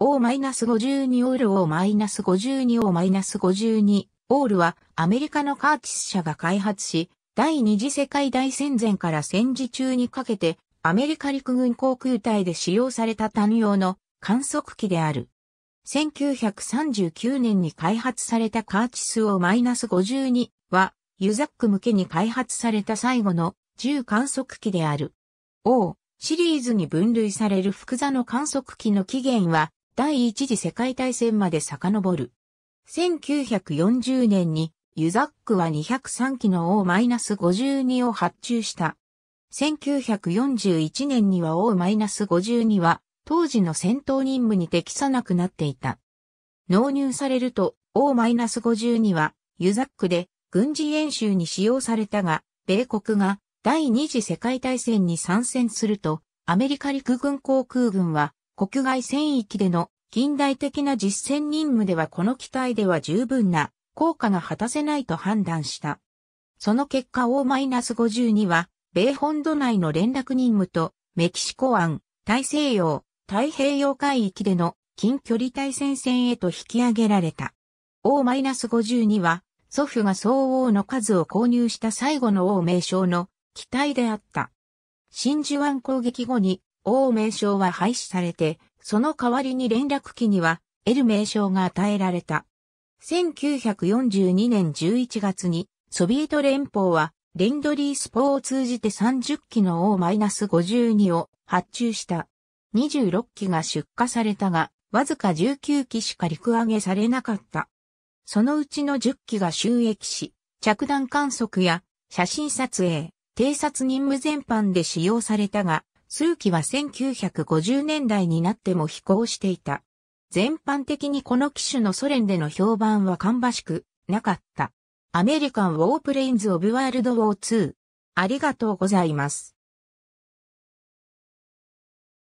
O-52 オール O-52 O-52 オールはアメリカのカーティス社が開発し、第二次世界大戦前から戦時中にかけてアメリカ陸軍航空隊で使用された単用の観測機である。1939年に開発されたカーチス O-52 はユザック向けに開発された最後の重観測機である。O シリーズに分類される複座の観測機の起源は第一次世界大戦まで遡る。1940年にユザックは203機の O-52 を発注した。1941年には O-52 は当時の戦闘任務に適さなくなっていた。納入されると O-52 はユザックで軍事演習に使用されたが、米国が第二次世界大戦に参戦すると、アメリカ陸軍航空軍は国外戦域での近代的な実践任務ではこの機体では十分な効果が果たせないと判断した。その結果 O-52 は、米本土内の連絡任務と、メキシコ湾、大西洋、太平洋海域での近距離対戦線へと引き上げられた。O-52 は、祖父が総王の数を購入した最後の王名称の機体であった。真珠湾攻撃後に王名称は廃止されて、その代わりに連絡機には L 名称が与えられた。1942年11月にソビエト連邦はレンドリースポを通じて30機の O-52 を発注した。26機が出荷されたが、わずか19機しか陸揚げされなかった。そのうちの10機が収益し、着弾観測や写真撮影、偵察任務全般で使用されたが、数機は1950年代になっても飛行していた。全般的にこの機種のソ連での評判は芳しくなかった。アメリカン・ウォープレインズ・オブ・ワールド・ウォー2。ありがとうございます。